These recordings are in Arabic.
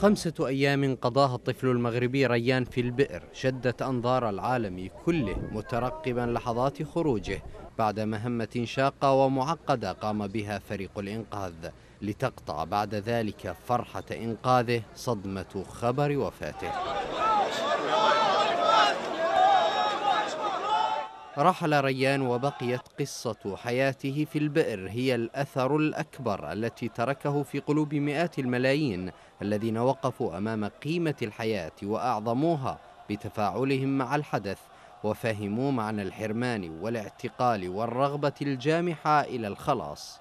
خمسة أيام قضاها الطفل المغربي ريان في البئر شدت أنظار العالم كله مترقبا لحظات خروجه بعد مهمة شاقة ومعقدة قام بها فريق الإنقاذ لتقطع بعد ذلك فرحة إنقاذه صدمة خبر وفاته رحل ريان وبقيت قصة حياته في البئر هي الأثر الأكبر التي تركه في قلوب مئات الملايين الذين وقفوا أمام قيمة الحياة وأعظموها بتفاعلهم مع الحدث وفهموا معنى الحرمان والاعتقال والرغبة الجامحة إلى الخلاص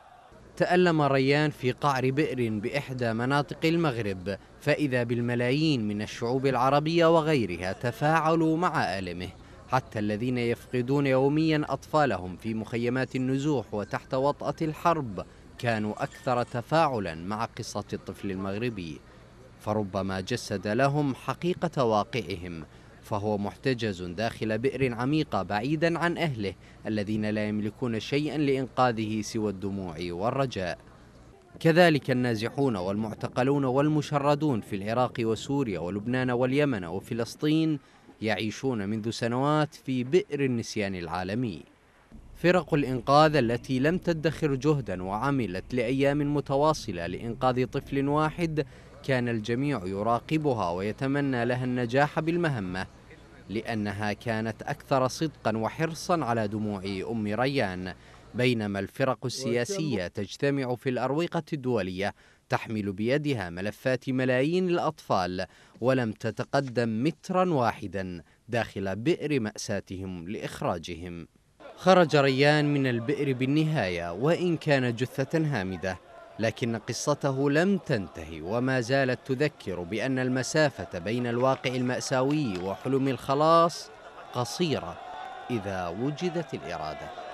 تألم ريان في قعر بئر بإحدى مناطق المغرب فإذا بالملايين من الشعوب العربية وغيرها تفاعلوا مع ألمه حتى الذين يفقدون يوميا أطفالهم في مخيمات النزوح وتحت وطأة الحرب كانوا أكثر تفاعلا مع قصة الطفل المغربي فربما جسد لهم حقيقة واقعهم فهو محتجز داخل بئر عميقة بعيدا عن أهله الذين لا يملكون شيئا لإنقاذه سوى الدموع والرجاء كذلك النازحون والمعتقلون والمشردون في العراق وسوريا ولبنان واليمن وفلسطين يعيشون منذ سنوات في بئر النسيان العالمي فرق الإنقاذ التي لم تدخر جهدا وعملت لأيام متواصلة لإنقاذ طفل واحد كان الجميع يراقبها ويتمنى لها النجاح بالمهمة لأنها كانت أكثر صدقا وحرصا على دموع أم ريان بينما الفرق السياسية تجتمع في الأروقة الدولية تحمل بيدها ملفات ملايين الأطفال ولم تتقدم مترا واحدا داخل بئر مأساتهم لإخراجهم خرج ريان من البئر بالنهاية وإن كان جثة هامدة لكن قصته لم تنتهي وما زالت تذكر بأن المسافة بين الواقع المأساوي وحلم الخلاص قصيرة إذا وجدت الإرادة